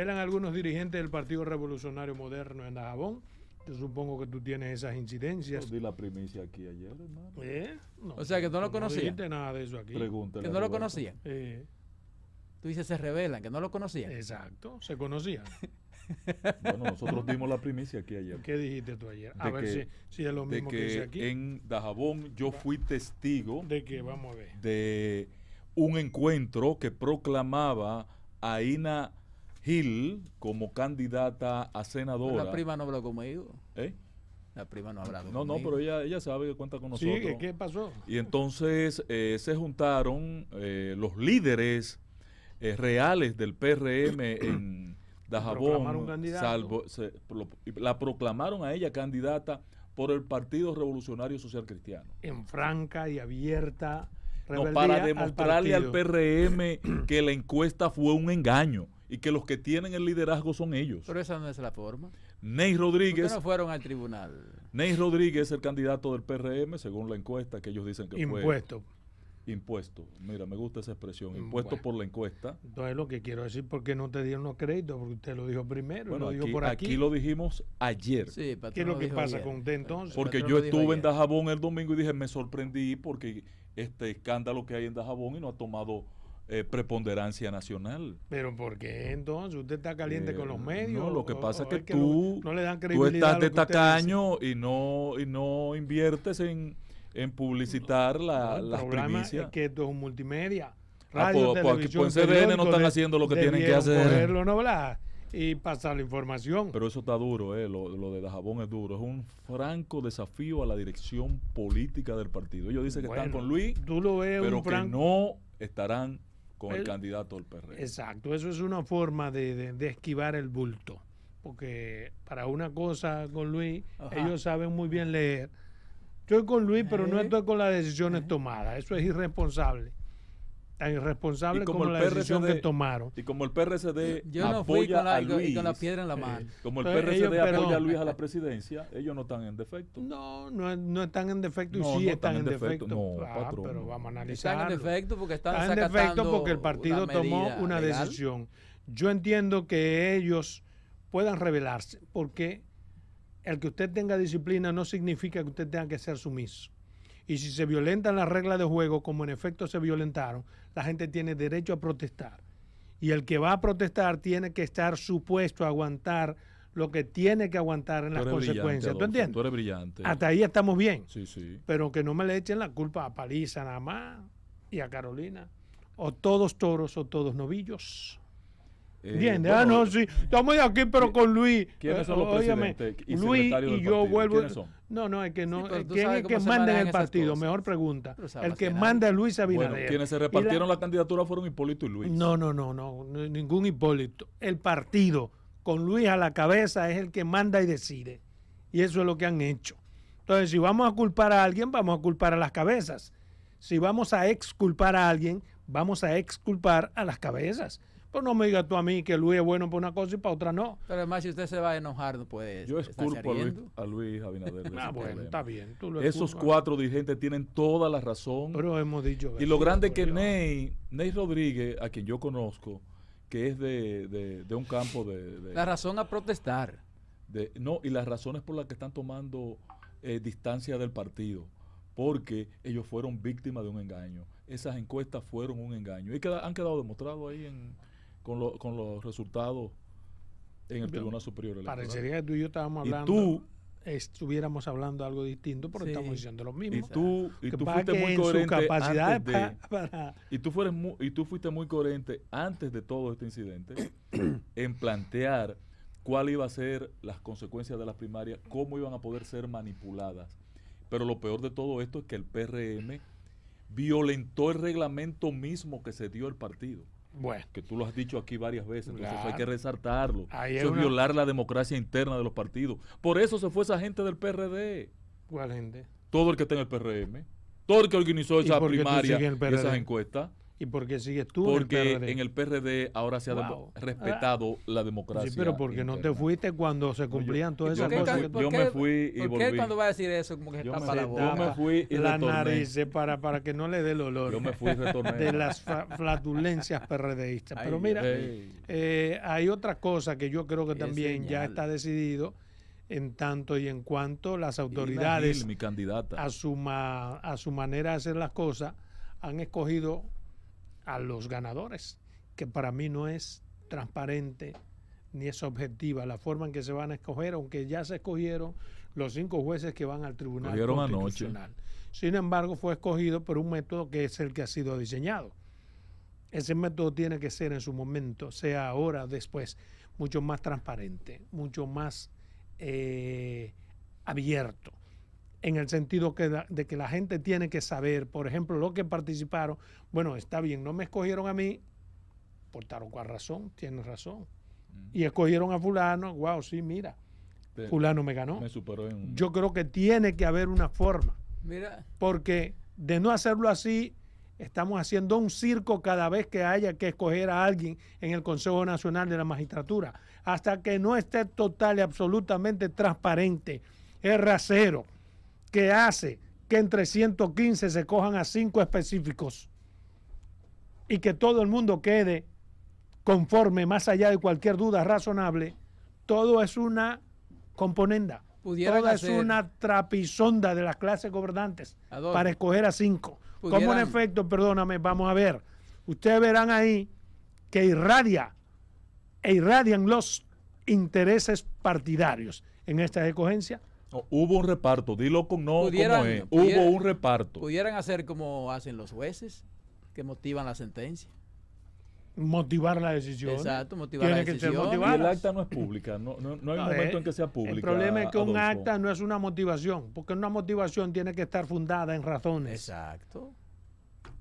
Eran algunos dirigentes del Partido Revolucionario Moderno en Dajabón. Yo supongo que tú tienes esas incidencias. Yo di la primicia aquí ayer, hermano. ¿Eh? o sea, que no lo conocía. No nada de eso aquí. Pregúntale que no lo conocía. Tú dices, se revelan, que no lo conocían. Exacto, se conocían. bueno, nosotros dimos la primicia aquí ayer. ¿Qué dijiste tú ayer? A ver si, es lo mismo que, que, aquí. En Dajabón yo fui testigo. ¿De que Vamos a ver. De un encuentro que proclamaba a Ina Gil como candidata a senadora. la prima no habló conmigo. ¿Eh? La prima no habló. No, no, pero ella, sabe que cuenta con nosotros. Sí, ¿qué pasó? Y entonces eh, se juntaron eh, los líderes eh, reales del PRM en Dajabón. Salvo, se, la proclamaron a ella candidata por el Partido Revolucionario Social Cristiano. En franca y abierta. No, para demostrarle al PRM que la encuesta fue un engaño y que los que tienen el liderazgo son ellos. Pero esa no es la forma. Ney Rodríguez. no fueron al tribunal? Ney Rodríguez, es el candidato del PRM, según la encuesta que ellos dicen que fue. Impuesto. Impuesto. Mira, me gusta esa expresión. Mm, Impuesto por la encuesta. Entonces, lo que quiero decir, porque no te dieron los créditos? Porque usted lo dijo primero. Bueno, lo dijo por aquí. aquí lo dijimos ayer. Sí, ¿Qué es lo, que pasa con usted entonces? Porque yo estuve en Dajabón el domingo y dije, me sorprendí porque este escándalo que hay en Dajabón y no ha tomado eh, preponderancia nacional. Pero ¿por qué entonces? ¿Usted está caliente con los eh, medios? No, lo que pasa es, que tú, no, le dan tú estás de tacaño y no, y no inviertes en, en publicitar las la, las Es que esto es un multimedia. Ah, pues, Radio, aquí pues, CDN no están haciendo lo que tienen que hacer. y pasar la información. Pero eso está duro, eh, lo, lo, de jabón es duro. Es un franco desafío a la dirección política del partido. Ellos dicen que están con Luis, tú lo ves pero que no estarán con el, candidato del PRD. Exacto, eso es una forma de, esquivar el bulto, porque para una cosa con Luis, ellos saben muy bien leer. Estoy con Luis, pero no eh. estoy con las decisiones eh. tomadas, eso es irresponsable tan irresponsable como, la decisión que tomaron. Y como el PRCD yo, apoya no fui a Luis, con la piedra en la mano. Eh, como el eh, apoya a Luis a la presidencia, ellos no están en defecto. No, no, están en defecto y sí están, en defecto. No, ah, pero vamos a analizar. Están en defecto porque están, están en defecto porque el partido tomó una decisión. Yo entiendo que ellos puedan rebelarse porque el que usted tenga disciplina no significa que usted tenga que ser sumiso. Y si se violentan las reglas de juego, como en efecto se violentaron, la gente tiene derecho a protestar. Y el que va a protestar tiene que estar supuesto a aguantar lo que tiene que aguantar en las consecuencias. ¿Tú entiendes? Tú eres brillante. Hasta ahí estamos bien. Sí, sí. Pero que no me le echen la culpa a Paliza nada más y a Carolina. O todos toros o todos novillos. ¿Entiendes? Eh, ah, no, sí. Estamos aquí, pero con Luis. Eh, Luis y yo vuelvo. No, no, el que no. ¿Quién es el que manda en el partido? Mejor pregunta. El que manda a Luis Abinader. Bueno, quienes se repartieron la... la... candidatura fueron Hipólito y Luis. No, no, no, no. Ningún Hipólito. El partido, con Luis a la cabeza, es el que manda y decide. Y eso es lo que han hecho. Entonces, si vamos a culpar a alguien, vamos a culpar a las cabezas. Si vamos a exculpar a alguien, vamos a exculpar a las cabezas pues no me digas tú a mí que Luis es bueno para una cosa y para otra no. Pero además, si usted se va a enojar, no puede. Yo esculpo a Luis, a Luis Abinader. ah, bueno, está bien. Esos cuatro dirigentes tienen toda la razón. Pero hemos dicho. Y lo grande es que Ney, Ney Rodríguez, a quien yo conozco, que es de, un campo de, La razón a protestar. no, y las razones por las que están tomando eh, distancia del partido porque ellos fueron víctimas de un engaño. Esas encuestas fueron un engaño y han quedado demostrados ahí en, con, con los resultados en el Tribunal Superior Parecería que tú y yo estábamos hablando. estuviéramos hablando algo distinto porque estamos diciendo lo mismo. Y tú, y fuiste muy coherente antes de, Y, tú y tú fuiste muy coherente antes de todo este incidente en plantear cuál iba a ser las consecuencias de las primarias, cómo iban a poder ser manipuladas. Pero lo peor de todo esto es que el PRM violentó el reglamento mismo que se dio el partido. Que tú lo has dicho aquí varias veces, entonces hay que resaltarlo. eso es violar la democracia interna de los partidos. Por eso se fue esa gente del PRD. ¿Cuál Todo el que está en el PRM. Todo el que organizó esa primaria, esas encuestas. ¿Y por qué sigues tú porque en el PRD? En ahora se ha respetado ah. la democracia. Sí, pero porque qué no te fuiste cuando se cumplían todas esas cosas. Yo, me fui y volví. ¿por qué cuando va a decir eso como que yo está para la boca? Yo me fui y La nariz para, para que no le dé el olor. De las flatulencias PRDistas. pero mira, eh, hay otra cosa que yo creo que también ya está decidido en tanto y en cuanto las autoridades A, su a su manera de hacer las cosas han escogido a los ganadores, que para mí no es transparente ni es objetiva la forma en que se van a escoger, aunque ya se escogieron los cinco jueces que van al Tribunal Constitucional. Sin embargo, fue escogido por un método que es el que ha sido diseñado. Ese método tiene que ser en su momento, sea ahora, después, mucho más transparente, mucho más eh, abierto en el sentido que de que la gente tiene que saber, por ejemplo, lo que participaron, bueno, está bien, no me escogieron a mí, por tal o cual razón, tienes razón. Mm. Y escogieron a fulano, wow, sí, mira, fulano me ganó. Yo creo que tiene que haber una forma. Mira. Porque de no hacerlo así, estamos haciendo un circo cada vez que haya que escoger a alguien en el Consejo Nacional de la Magistratura. Hasta que no esté total y absolutamente transparente, es rasero que hace que entre 115 se cojan a cinco específicos y que todo el mundo quede conforme, más allá de cualquier duda razonable, todo es una componenda. Todo es una trapisonda de las clases gobernantes para escoger a cinco. Como un efecto, perdóname, vamos a ver. Ustedes verán ahí que irradia e irradian los intereses partidarios en esta escogencia hubo un reparto, dilo con no como es. hubo un reparto. Pudieran hacer como hacen los jueces, que motivan la sentencia. Motivar la decisión. Exacto, motivar la decisión. el acta no es pública, no, hay momento eh, en que sea pública. El problema es que un acta no es una motivación, porque una motivación tiene que estar fundada en razones. Exacto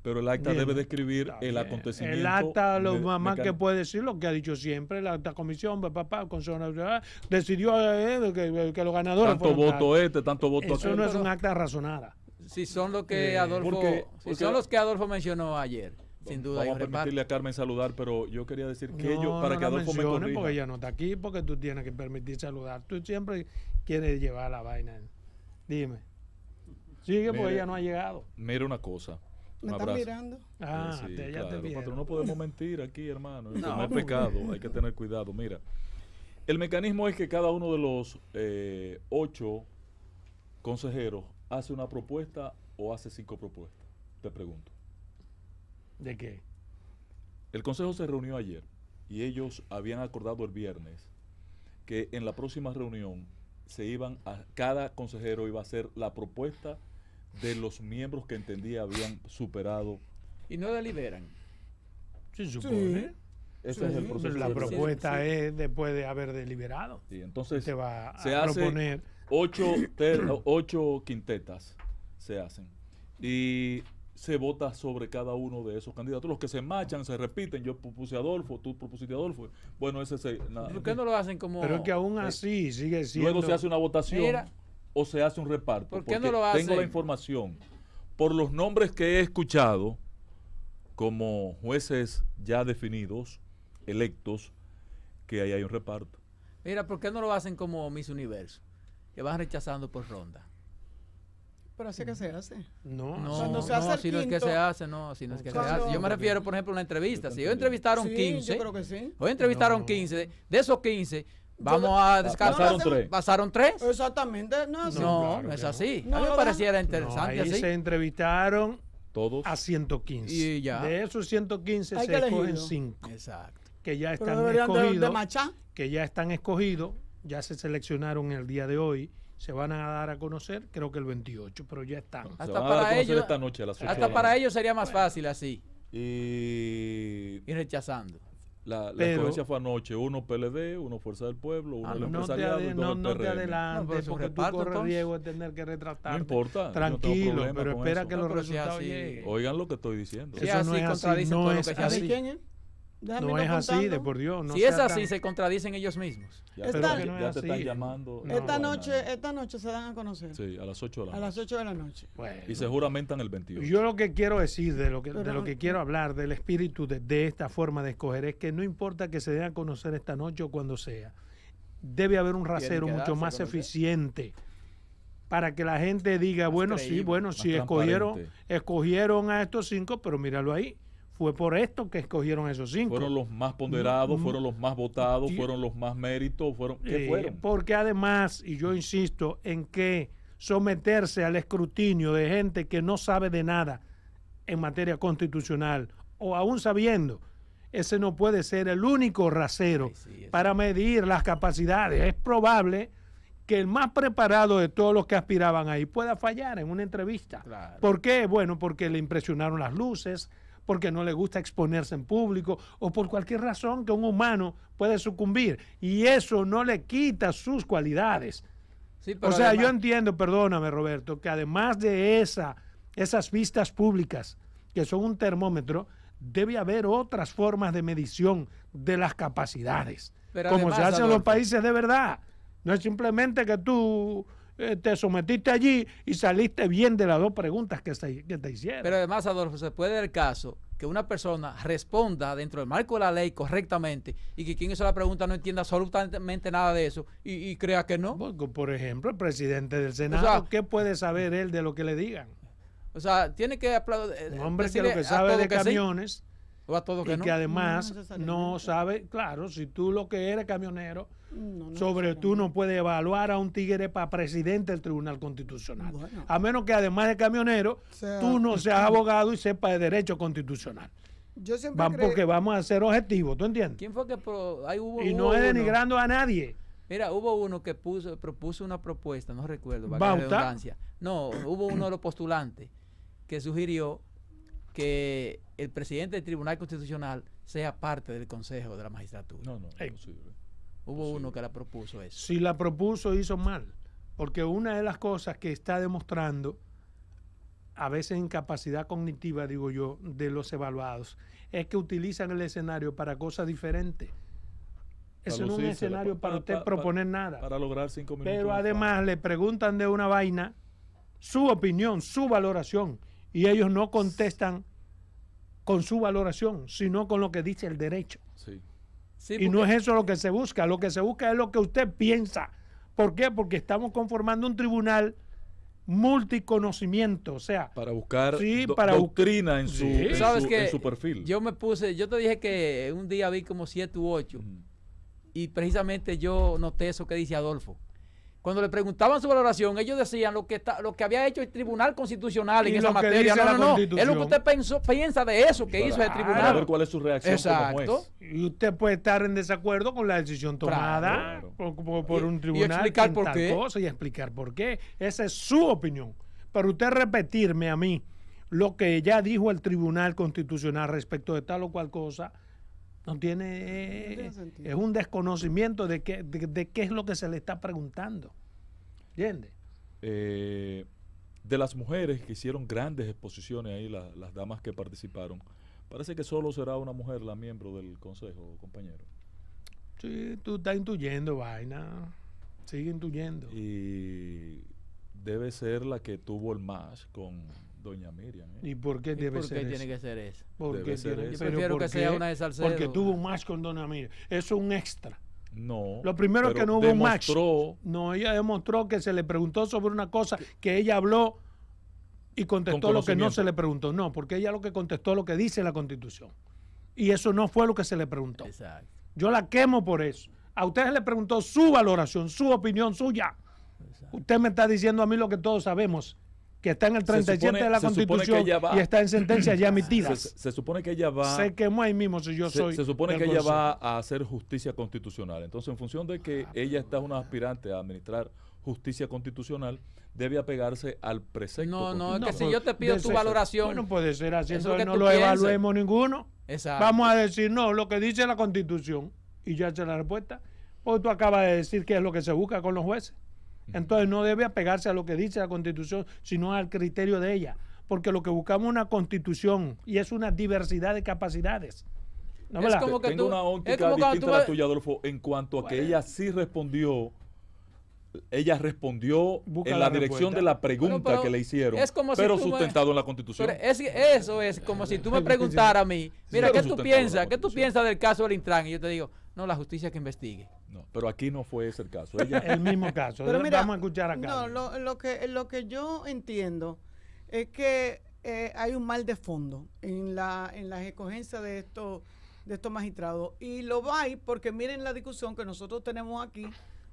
pero el acta debe describir el acontecimiento. El acta, lo más que puede decir, lo que ha dicho siempre, la alta comisión, papá, Consejo Nacional, decidió eh, que, que, los ganadores. Tanto voto este, tanto voto Eso no es un acta razonada. Si son los que eh, Adolfo, si son los que Adolfo mencionó ayer. Sin duda, Vamos a permitirle a Carmen saludar, pero yo quería decir que no, yo, para no que Adolfo me corrija. porque ella no está aquí, porque tú tienes que permitir saludar. Tú siempre quieres llevar la vaina. Dime. Sigue, porque ella no ha llegado. Mira una cosa. Me están mirando. Ah, eh, no podemos mentir aquí, hermano. No. no pecado, hay que tener cuidado. Mira, el mecanismo es que cada uno de los eh, ocho consejeros hace una propuesta o hace cinco propuestas. Te pregunto. ¿De qué? El consejo se reunió ayer y ellos habían acordado el viernes que en la próxima reunión se iban a, cada consejero iba a hacer la propuesta de los miembros que entendía habían superado. Y no deliberan. se supone. es el proceso. La propuesta es después de haber deliberado. Y entonces se va a proponer. Ocho, ocho quintetas se hacen. Y se vota sobre cada uno de esos candidatos. Los que se marchan, se repiten. Yo propuse a Adolfo, tú propusiste a Adolfo. Bueno, ese se. ¿Por qué no lo hacen como.? Pero que aún eh, así sigue siendo. Luego se hace una votación o se hace un reparto. porque Tengo la información. Por los nombres que he escuchado como jueces ya definidos, electos, que ahí hay un reparto. Mira, ¿por qué no lo hacen como Miss Universo? Que van rechazando por ronda. Pero así que se hace. No, no, se hace no, si no es que se hace, no, si no es que se hace. Yo me refiero, por ejemplo, a una entrevista. Si yo entrevistaron 15, yo entrevistaron 15, de esos 15, Vamos a descansar. ¿Pasaron tres? ¿Pasaron tres? Exactamente. No, es así. No, es así. No, me pareciera interesante. ahí se entrevistaron todos a 115. De esos 115 se escogen 5. Exacto. Que ya están escogidos. que ya están escogidos. Ya se seleccionaron el día de hoy se van a dar a conocer, creo que el 28, pero ya están. Hasta para ellos esta noche Hasta para ellos sería más fácil así. y rechazando. La, la fue anoche, uno PLD, uno Fuerza del Pueblo, uno ah, el y dos no, No te adelantes porque tú corres riesgo de tener que retratar. No importa. Tranquilo, pero espera que los resultados lleguen. Oigan lo que estoy diciendo. eso no es así, no es no es así, de por Dios. si es así, se contradicen ellos mismos. esta, noche, esta noche se dan a conocer. Sí, a las 8 de la noche. A las 8 de la noche. y se en el 28. Yo lo que quiero decir, de lo que, de lo que quiero hablar, del espíritu de, esta forma de escoger, es que no importa que se den a conocer esta noche o cuando sea, debe haber un rasero mucho más eficiente para que la gente diga, bueno, sí, bueno, sí, escogieron, escogieron a estos cinco, pero míralo ahí fue por esto que escogieron esos cinco. Fueron los más ponderados, mm, fueron los más votados, fueron los más méritos, fueron, ¿qué eh, fueron? porque además, y yo insisto en que someterse al escrutinio de gente que no sabe de nada en materia constitucional, o aún sabiendo, ese no puede ser el único rasero para medir las capacidades. Es probable que el más preparado de todos los que aspiraban ahí pueda fallar en una entrevista. ¿Por qué? Bueno, porque le impresionaron las luces, porque no le gusta exponerse en público o por cualquier razón que un humano puede sucumbir. Y eso no le quita sus cualidades. o sea, yo entiendo, perdóname Roberto, que además de esa, esas vistas públicas, que son un termómetro, debe haber otras formas de medición de las capacidades, como se hacen en los países de verdad. No es simplemente que tú eh, te sometiste allí y saliste bien de las dos preguntas que, te hicieron. Pero además, Adolfo, se puede dar el caso que una persona responda dentro del marco de la ley correctamente y que quien hizo la pregunta no entienda absolutamente nada de eso y, crea que no. por ejemplo, el presidente del Senado, ¿qué puede saber él de lo que le digan? O sea, tiene que aplaudir. Eh, Un hombre que lo que sabe de camiones. o a todo que y que además no sabe, claro, si tú lo que eres camionero sobre tú no puedes evaluar a un tigre para presidente del Tribunal Constitucional. A menos que además de camionero, tú no seas abogado y sepas de derecho constitucional. porque vamos a ser objetivos, ¿tú entiendes? y no es denigrando a nadie. Mira, hubo uno que puso, propuso una propuesta, no recuerdo, redundancia. No, hubo uno de los postulantes que sugirió que el presidente del Tribunal Constitucional sea parte del Consejo de la Magistratura. No, no, no, no Hubo uno que la propuso eso. Si la propuso, hizo mal. Porque una de las cosas que está demostrando, a veces incapacidad cognitiva, digo yo, de los evaluados, es que utilizan el escenario para cosas diferentes. Eso no es un escenario para, usted proponer nada. Para lograr cinco minutos. Pero además le preguntan de una vaina su opinión, su valoración, y ellos no contestan con su valoración, sino con lo que dice el derecho. Sí y no es eso lo que se busca, lo que se busca es lo que usted piensa. ¿Por qué? Porque estamos conformando un tribunal multiconocimiento, o sea, para buscar doctrina en, su, perfil. Yo me puse, yo te dije que un día vi como siete u ocho y precisamente yo noté eso que dice Adolfo. Cuando le preguntaban su valoración, ellos decían lo que está, lo que había hecho el Tribunal Constitucional en esa materia. No, no, no. Es lo que usted pensó, piensa de eso que hizo el tribunal. ver cuál es su reacción. Exacto. Y usted puede estar en desacuerdo con la decisión tomada por, un tribunal. Y explicar por qué. y explicar por qué. Esa es su opinión. Pero usted repetirme a mí lo que ya dijo el Tribunal Constitucional respecto de tal o cual cosa no tiene, eh, es un desconocimiento de qué, de, qué es lo que se le está preguntando. ¿Entiendes? Eh, de las mujeres que hicieron grandes exposiciones ahí, las damas que participaron, parece que solo será una mujer la miembro del consejo, compañero. Sí, tú estás intuyendo vaina. Sigue intuyendo. Y debe ser la que tuvo el más con Doña Miriam. ¿eh? ¿Y por qué debe por qué tiene que ser eso? Porque prefiero que sea una de Porque tuvo un match con Doña Miriam. Eso es un extra. No. Lo primero es que no hubo un match. No, ella demostró que se le preguntó sobre una cosa que ella habló y contestó lo que no se le preguntó. No, porque ella lo que contestó lo que dice la Constitución. Y eso no fue lo que se le preguntó. Exacto. Yo la quemo por eso. A ustedes le preguntó su valoración, su opinión suya. Usted me está diciendo a mí lo que todos sabemos que está en el 37 de la Constitución y está en sentencia ya emitida. Se, supone que ella va... quemó ahí mismo yo soy... Se supone que ella va a hacer justicia constitucional. Entonces, en función de que ella está una aspirante a administrar justicia constitucional, debe apegarse al precepto. No, no, es que si yo te pido pues, tu valoración... Bueno, puede ser así, que no lo evaluemos ninguno. Exacto. Vamos a decir, no, lo que dice la Constitución. Y ya hace la respuesta. O tú acabas de decir qué es lo que se busca con los jueces. Entonces no debe apegarse a lo que dice la Constitución, sino al criterio de ella, porque lo que buscamos es una Constitución y es una diversidad de capacidades. es, como que Tengo una óptica Adolfo, en cuanto a que ella sí respondió ella respondió en la, dirección de la pregunta que le hicieron, pero sustentado en la Constitución. eso es como si tú me preguntaras a mí, mira, ¿qué tú piensas? ¿Qué tú piensas del caso del Intran? Y yo te digo, no, la justicia que investigue. No, pero aquí no fue ese el caso. el mismo caso. No, lo, que, lo que yo entiendo es que eh, hay un mal de fondo en la en las de estos de magistrados y lo va porque miren la discusión que nosotros tenemos aquí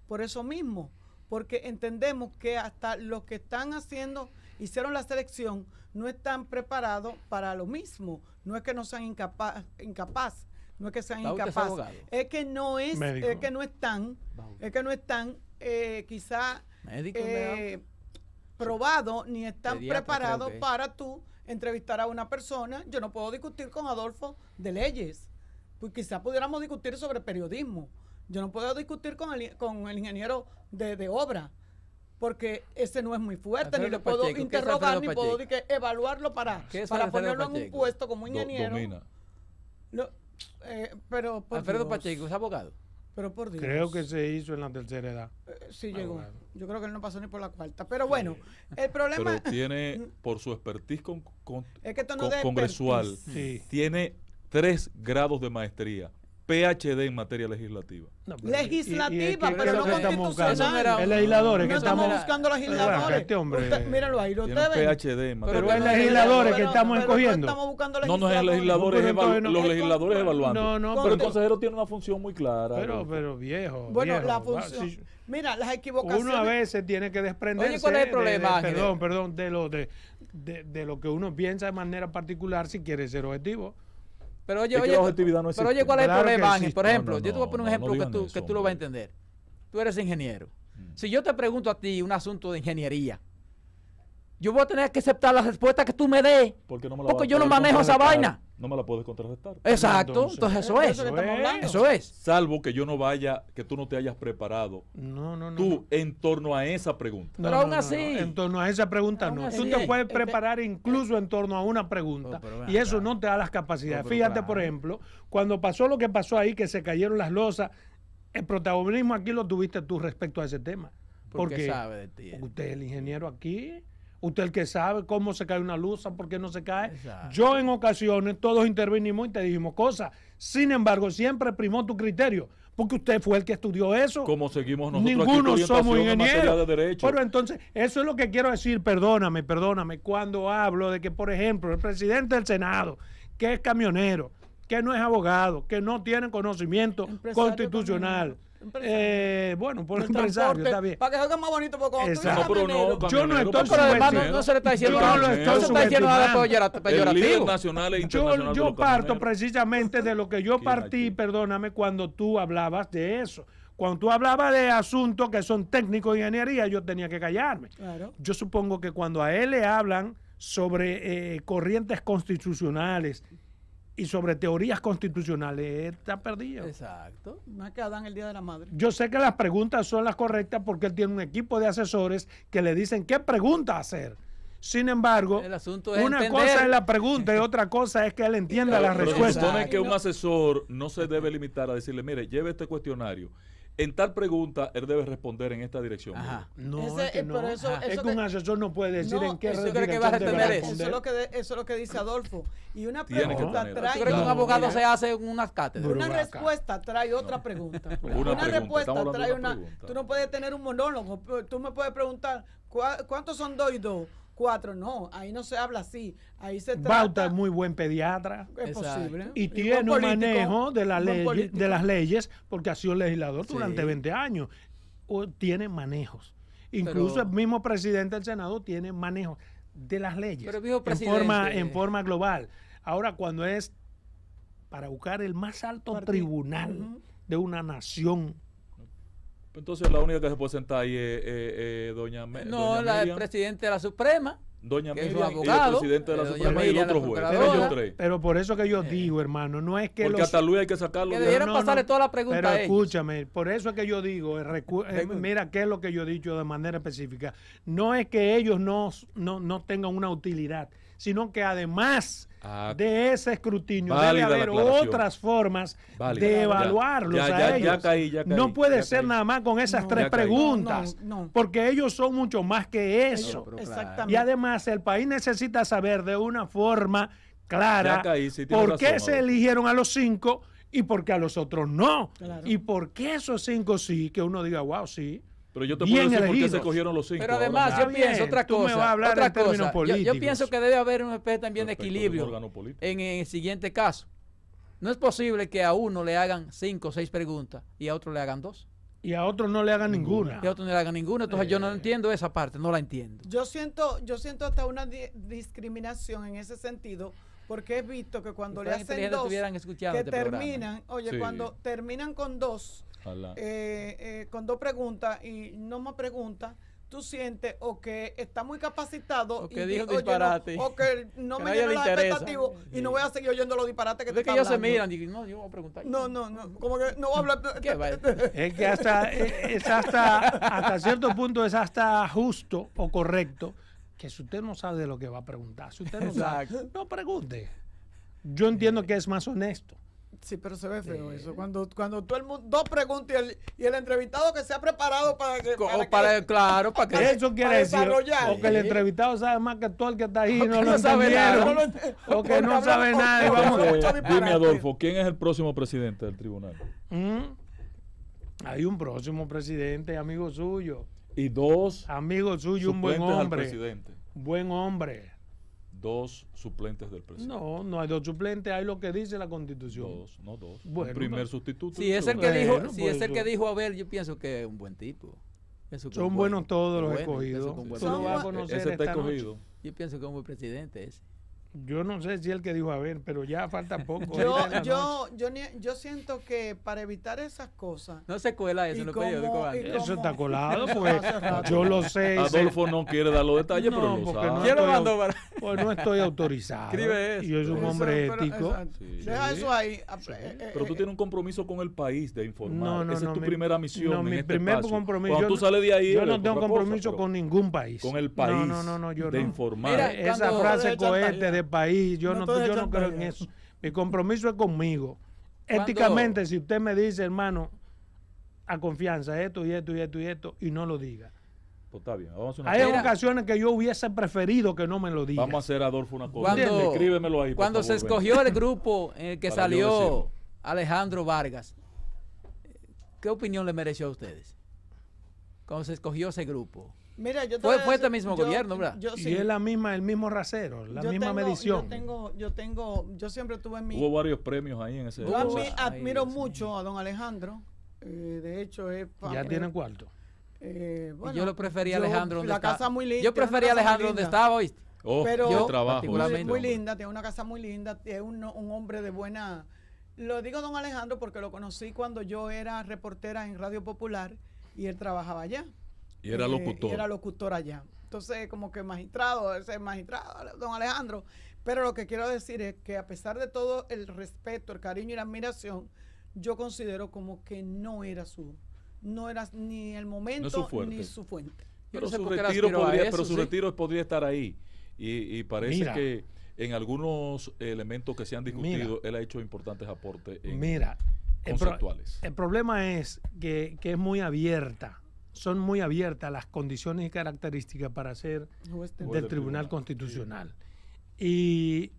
por eso mismo porque entendemos que hasta los que están haciendo, hicieron la selección, no están preparados para lo mismo. No es que no sean incapaz, incapaz no es que sean incapaces, es que no es, es que no están, es que no están eh, quizá eh, probados ni están preparados para tú entrevistar a una persona. Yo no puedo discutir con Adolfo de leyes, pues quizá pudiéramos discutir sobre periodismo yo no puedo discutir con el, ingeniero de, obra porque ese no es muy fuerte, ni lo puedo interrogar, ni puedo evaluarlo para, para ponerlo en un puesto como ingeniero. Eh, pero Alfredo Pacheco es abogado. Pero por Creo que se hizo en la tercera edad. Eh, sí, llegó. Yo creo que él no pasó ni por la cuarta. Pero bueno, el problema. Pero tiene, por su expertise con, congresual, tiene tres grados de maestría PhD en materia legislativa. legislativa, pero no constitucional. El legislador que estamos, buscando legisladores. Este hombre, míralo ahí, lo PhD Pero es legisladores que estamos escogiendo. No, no, es legisladores, no, los legisladores evaluando. No, no, pero el consejero tiene una función muy clara. Pero, pero viejo. Bueno, la función. mira, las equivocaciones. Uno a veces tiene que desprenderse. Oye, ¿cuál es el problema? perdón, perdón, de lo de, de lo que uno piensa de manera particular si quiere ser objetivo. Pero oye, oye, pero oye, ¿cuál es el problema, Por ejemplo, yo te voy a poner un ejemplo que tú, que tú lo vas a entender. Tú eres ingeniero. Mm. Si yo te pregunto a ti un asunto de ingeniería, yo voy a tener que aceptar la respuesta que tú me des. Porque, yo no manejo esa vaina. No me la puedes contrarrestar. Exacto, entonces, eso es. Eso es. Salvo que yo no vaya, que tú no te hayas preparado. No, no, no. Tú en torno a esa pregunta. Pero no, aún así. En torno a esa pregunta no. Tú te puedes eh, preparar eh, incluso eh. en torno a una pregunta. y eso no te da las capacidades. Fíjate, por ejemplo, cuando pasó lo que pasó ahí, que se cayeron las losas, el protagonismo aquí lo tuviste tú respecto a ese tema. Porque, sabe de ti, usted es el ingeniero aquí. Usted el que sabe cómo se cae una luz, por qué no se cae. Yo en ocasiones todos intervinimos y te dijimos cosas. Sin embargo, siempre primó tu criterio, porque usted fue el que estudió eso. Como seguimos nosotros Ninguno somos ingenieros. De derecho. entonces, eso es lo que quiero decir, perdóname, perdóname, cuando hablo de que, por ejemplo, el presidente del Senado, que es camionero, que no es abogado, que no tiene conocimiento constitucional. Eh, bueno, por el empresario, está bien. Para que salga más bonito, porque cuando tú Yo no estoy pero no, se le está diciendo nada. No, diciendo peyorativo. yo, parto precisamente de lo que yo partí, perdóname, cuando tú hablabas de eso. Cuando tú hablabas de asuntos que son técnicos de ingeniería, yo tenía que callarme. Yo supongo que cuando a él le hablan sobre eh, corrientes constitucionales y sobre teorías constitucionales está perdido. Exacto. Más que Adán el Día de la Madre. Yo sé que las preguntas son las correctas porque él tiene un equipo de asesores que le dicen qué pregunta hacer. Sin embargo, una cosa es la pregunta y otra cosa es que él entienda la respuesta. Se supone que un asesor no se debe limitar a decirle, mire, lleve este cuestionario en tal pregunta, él debe responder en esta dirección. Ajá. No, es que no. es que un asesor no puede decir en qué eso creo que a eso. Eso es, lo que dice Adolfo. Y una pregunta trae... creo que un abogado se hace unas cátedras? Una respuesta trae otra pregunta. una, pregunta, respuesta trae una... Tú no puedes tener un monólogo. Tú me puedes preguntar, ¿cuántos son dos y dos? cuatro. No, ahí no se habla así. Ahí se trata. Bauta es muy buen pediatra. Es posible. Y, tiene un manejo de, la de las leyes porque ha sido legislador durante 20 años. tiene manejos. Incluso el mismo presidente del Senado tiene manejo de las leyes en, forma, en forma global. Ahora, cuando es para buscar el más alto tribunal de una nación entonces la única que se puede sentar ahí es eh, eh, doña No, la presidente de la Suprema. Doña Miriam y el presidente de la eh, Suprema y el otro juez. Pero, por eso que yo eh. digo, hermano, no es que Porque los, hasta Luis hay que sacarlo. Que debieran pasarle toda la pregunta Pero escúchame, por eso es que yo digo, eh, mira qué es lo que yo he dicho de manera específica. No es que ellos no, no, no tengan una utilidad sino que además ah, de ese escrutinio debe haber otras formas de evaluarlos a ellos. no puede ser nada más con esas tres preguntas, porque ellos son mucho más que eso. Y además el país necesita saber de una forma clara por qué se eligieron a los cinco y por qué a los otros no. Y por qué esos cinco sí, que uno diga, wow, sí pero yo te puedo decir por qué se cogieron los cinco. Pero además, yo pienso otra cosa. Yo, pienso que debe haber un especie también de equilibrio en, el siguiente caso. No es posible que a uno le hagan cinco o seis preguntas y a otro le hagan dos. Y a otro no le hagan ninguna. Y a otro no le hagan ninguna. Entonces yo no eh. entiendo esa parte, no la entiendo. Yo siento, yo siento hasta una discriminación en ese sentido, porque he visto que cuando le hacen dos, que este terminan, oye, cuando terminan con dos, eh, eh, con dos preguntas y no más preguntas tú sientes o que está muy capacitado o que no, me llena los expectativos y no voy a seguir oyendo los disparates que te que ellos se miran y no yo voy a preguntar no no no como que no voy a hablar es que hasta eh, es hasta hasta cierto punto es hasta justo o correcto que si usted no sabe de lo que va a preguntar si usted no sabe no pregunte yo entiendo eh. que es más honesto Sí, pero se ve feo eso. Cuando, cuando todo el mundo, dos preguntas y el, entrevistado que se ha preparado para que. Para, claro, para que. Eso quiere decir. O que el entrevistado sabe más que todo el que está ahí. no, no, sabe nada. o que no sabe nada. dime, Adolfo, ¿quién es el próximo presidente del tribunal? Mm. Hay un próximo presidente, amigo suyo. Y dos. Amigo suyo, un buen hombre. Buen hombre dos suplentes del presidente. No, no hay dos suplentes, hay lo que dice la constitución. Dos, no dos. el primer sustituto. Si pues es el que dijo, a si es el que dijo yo pienso que es un buen tipo. Son buenos todos los escogidos. a conocer Yo pienso que es un buen presidente ese yo no sé si el que dijo a ver, pero ya falta poco. yo, yo, yo, yo, siento que para evitar esas cosas. No se cuela eso no yo digo, Eso está colado, pues. yo lo sé. Adolfo no quiere dar los detalles, pero no sabe. No Quiero pues no estoy autorizado. Escribe eso. Yo soy un hombre ético. Deja eso ahí. Eh, eh, pero tú eh, tienes un compromiso con el país de informar. No, no, Esa es tu primera misión. No, mi este primer compromiso. Cuando tú sales de ahí. Yo no tengo compromiso con ningún país. Con el país. De informar. Esa frase cohete de país, yo no, yo no creo en eso. Mi compromiso es conmigo. Éticamente, si usted me dice, hermano, a confianza, esto y esto y esto y esto, y no lo diga. Pues está bien. Hay ocasiones que yo hubiese preferido que no me lo diga. Vamos a hacer, Adolfo, una cosa. Cuando, se escogió el grupo en eh, el que salió Alejandro Vargas, ¿qué opinión le mereció a ustedes? Cuando se escogió ese grupo. Mira, yo fue, fue este mismo gobierno, ¿verdad? Y es la misma, el mismo rasero, la misma medición. Yo tengo, yo tengo, yo siempre tuve en mi. Hubo varios premios ahí en ese. Yo admiro mucho a don Alejandro. Eh, de hecho, es. Ya tiene cuarto. Eh, yo lo prefería Alejandro donde la está. Casa muy yo prefería Alejandro donde estaba, oh, pero es trabajo, muy, muy linda, tiene una casa muy linda, es un, un, hombre de buena. Lo digo don Alejandro porque lo conocí cuando yo era reportera en Radio Popular y él trabajaba allá. Y era eh, locutor. era locutor allá. Entonces, como que magistrado, ese magistrado, don Alejandro. Pero lo que quiero decir es que a pesar de todo el respeto, el cariño y la admiración, yo considero como que no era su, no era ni el momento ni su fuente. Pero, su, retiro podría, estar ahí. Y, parece que en algunos elementos que se han discutido, él ha hecho importantes aportes Mira. conceptuales. El, el problema es que, que es muy abierta son muy abiertas las condiciones y características para ser este. del este Tribunal, Constitucional. Y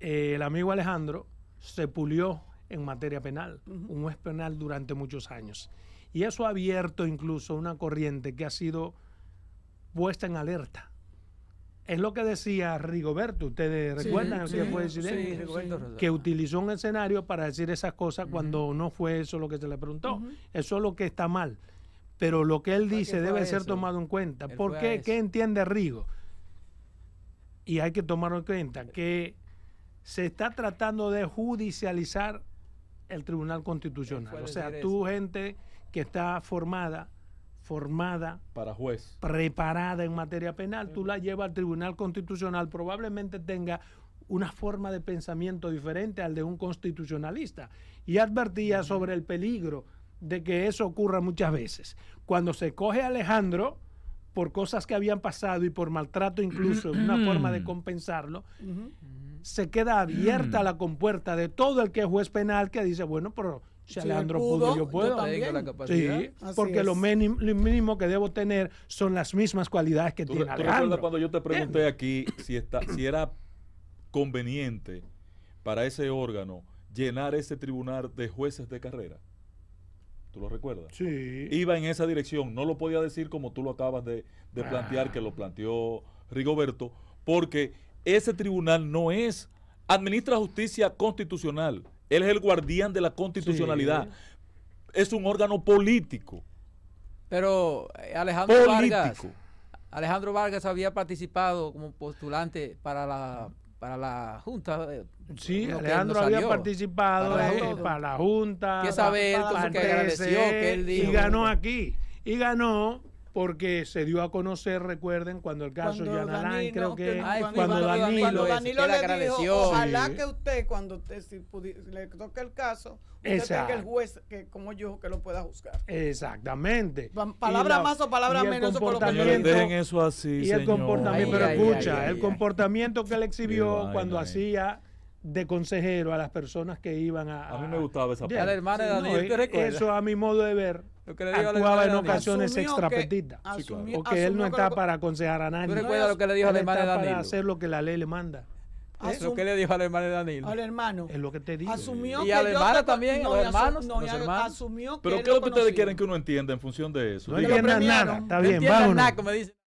eh, el amigo Alejandro se pulió en materia penal, un juez penal durante muchos años. Y eso ha abierto incluso una corriente que ha sido puesta en alerta. Es lo que decía Rigoberto, ustedes recuerdan sí, que sí, que utilizó un escenario para decir esas cosas cuando no fue eso lo que se le preguntó. Eso es lo que está mal pero lo que él dice debe ser tomado en cuenta. ¿Por qué? ¿Qué entiende Rigo? Y hay que tomarlo en cuenta que se está tratando de judicializar el Tribunal Constitucional. O sea, tú gente que está formada, formada, para juez, preparada en materia penal, tú la llevas al Tribunal Constitucional, probablemente tenga una forma de pensamiento diferente al de un constitucionalista. Y advertía sobre el peligro de que eso ocurra muchas veces. Cuando se coge a Alejandro por cosas que habían pasado y por maltrato incluso, una forma de mm. compensarlo, se queda abierta mm. la compuerta de todo el que es juez penal que dice, bueno, pero si Alejandro pudo, yo puedo. porque lo, mínimo que debo tener son las mismas cualidades que ¿Tú, tiene cuando yo te pregunté eh. aquí si, está, si era conveniente para ese órgano llenar ese tribunal de jueces de carrera? ¿Tú lo recuerdas? Sí. Iba en esa dirección. No lo podía decir como tú lo acabas de, ah. plantear, que lo planteó Rigoberto, porque ese tribunal no es. Administra justicia constitucional. Él es el guardián de la constitucionalidad. Es un órgano político. Pero eh, Alejandro Vargas. Alejandro Vargas había participado como postulante para la, para la Junta eh, Sí, Alejandro había participado para, la Junta. Quiere saber agradeció que él Y ganó aquí. Y ganó porque se dio a conocer, recuerden, cuando el caso de Alain, creo que, cuando, Danilo, le, agradeció. Dijo, ojalá que usted, cuando usted, le toque el caso, usted Exacto. que el juez, que como yo, que lo pueda juzgar. Exactamente. Palabra más o palabra menos, por lo que dejen eso así, Y el comportamiento, pero escucha, el comportamiento que él exhibió cuando eh. hacía de consejero a las personas que iban a... A, mí me gustaba esa parte. A la hermana de Daniel, no, eh, Eso a mi modo de ver, actuaba en ocasiones extrapetitas. porque él no está para aconsejar a nadie. ¿Tú recuerdas lo que le dijo al hermano de Danilo? para hacer lo que la ley le manda. Es lo que le dijo al hermano de Danilo. Al hermano. Es lo que te digo. Asumió y a la hermana también, no, los hermanos. No, los hermanos. Asumió Pero ¿qué es lo que ustedes quieren que uno entienda en función de eso? No entiendan nada, está bien, vámonos. Nada, como dice.